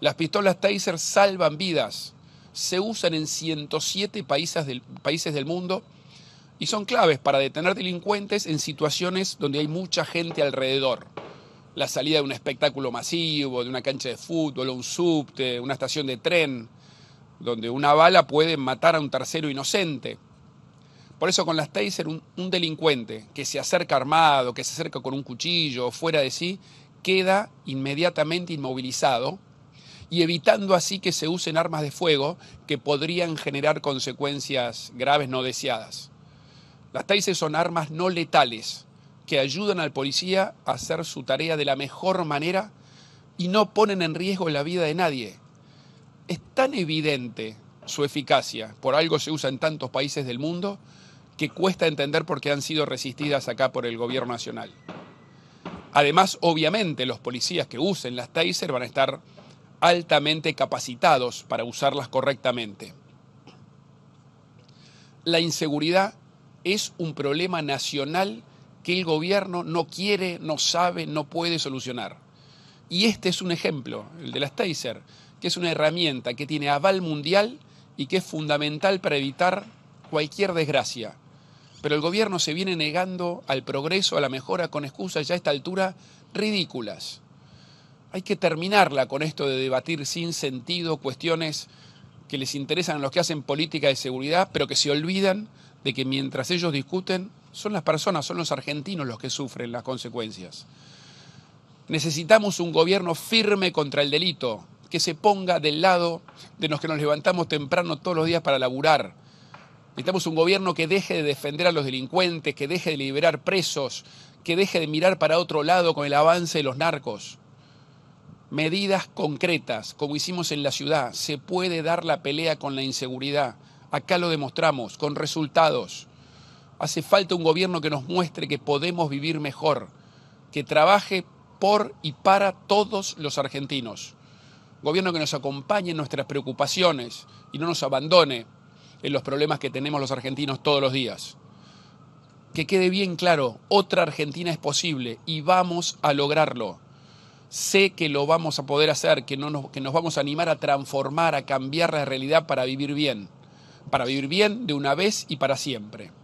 Las pistolas Taser salvan vidas, se usan en 107 países del, países del mundo y son claves para detener delincuentes en situaciones donde hay mucha gente alrededor. La salida de un espectáculo masivo, de una cancha de fútbol, un subte, una estación de tren, donde una bala puede matar a un tercero inocente. Por eso con las taser un, un delincuente que se acerca armado, que se acerca con un cuchillo o fuera de sí, queda inmediatamente inmovilizado y evitando así que se usen armas de fuego que podrían generar consecuencias graves no deseadas. Las tasers son armas no letales que ayudan al policía a hacer su tarea de la mejor manera y no ponen en riesgo la vida de nadie. Es tan evidente su eficacia, por algo se usa en tantos países del mundo, que cuesta entender por qué han sido resistidas acá por el gobierno nacional. Además, obviamente, los policías que usen las Taser van a estar altamente capacitados para usarlas correctamente. La inseguridad es un problema nacional que el gobierno no quiere, no sabe, no puede solucionar. Y este es un ejemplo, el de las Taser, que es una herramienta que tiene aval mundial y que es fundamental para evitar cualquier desgracia. Pero el gobierno se viene negando al progreso, a la mejora, con excusas ya a esta altura ridículas hay que terminarla con esto de debatir sin sentido cuestiones que les interesan a los que hacen política de seguridad, pero que se olvidan de que mientras ellos discuten, son las personas, son los argentinos los que sufren las consecuencias. Necesitamos un gobierno firme contra el delito, que se ponga del lado de los que nos levantamos temprano todos los días para laburar. Necesitamos un gobierno que deje de defender a los delincuentes, que deje de liberar presos, que deje de mirar para otro lado con el avance de los narcos medidas concretas, como hicimos en la ciudad. Se puede dar la pelea con la inseguridad. Acá lo demostramos, con resultados. Hace falta un gobierno que nos muestre que podemos vivir mejor, que trabaje por y para todos los argentinos. Gobierno que nos acompañe en nuestras preocupaciones y no nos abandone en los problemas que tenemos los argentinos todos los días. Que quede bien claro, otra Argentina es posible y vamos a lograrlo sé que lo vamos a poder hacer, que, no que nos vamos a animar a transformar, a cambiar la realidad para vivir bien, para vivir bien de una vez y para siempre.